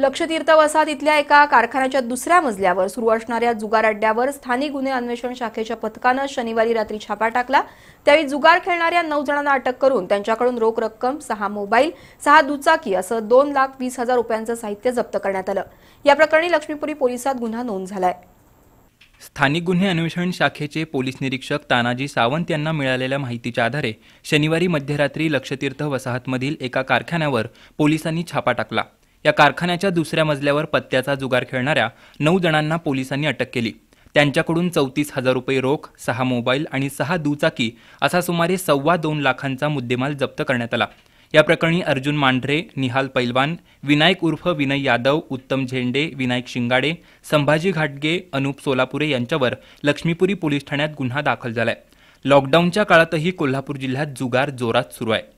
लक्षतीर्थ वसाहत इथल्या एका कारखान्याच्या दुसऱ्या मजल्यावर सुरू असणाऱ्या जुगार अड्ड्यावर स्थानिक गुन्हे अन्वेषण शाखेच्या पथकानं शनिवारी रात्री छापा टाकला त्यावेळी जुगार खेळणाऱ्या नऊ जणांना अटक करून त्यांच्याकडून रोख रक्कम सहा मोबाईल सहा दुचाकी असं दोन लाख वीस हजार रुपयांचं साहित्य जप्त करण्यात आलं या प्रकरणी लक्ष्मीपुरी पोलिसात गुन्हा नोंद झालाय स्थानिक गुन्हे अन्वेषण शाखेचे पोलीस निरीक्षक तानाजी सावंत यांना मिळालेल्या माहितीच्या आधारे शनिवारी मध्यरात्री लक्षतीर्थ वसाहतमधील एका कारखान्यावर पोलिसांनी छापा टाकला या कारखान्याच्या दुसऱ्या मजल्यावर पत्त्याचा जुगार खेळणाऱ्या नऊ जणांना पोलिसांनी अटक केली त्यांच्याकडून चौतीस हजार रुपये रोख सहा मोबाईल आणि सहा दुचाकी असा सुमारे सव्वा दोन लाखांचा मुद्देमाल जप्त करण्यात आला या प्रकरणी अर्जुन मांढरे निहाल पैलवान विनायक उर्फ विनय यादव उत्तम झेंडे विनायक शिंगाडे संभाजी घाटगे अनूप सोलापुरे यांच्यावर लक्ष्मीपुरी पोलीस ठाण्यात गुन्हा दाखल झाला आहे लॉकडाऊनच्या काळातही कोल्हापूर जिल्ह्यात जुगार जोरात सुरू आहे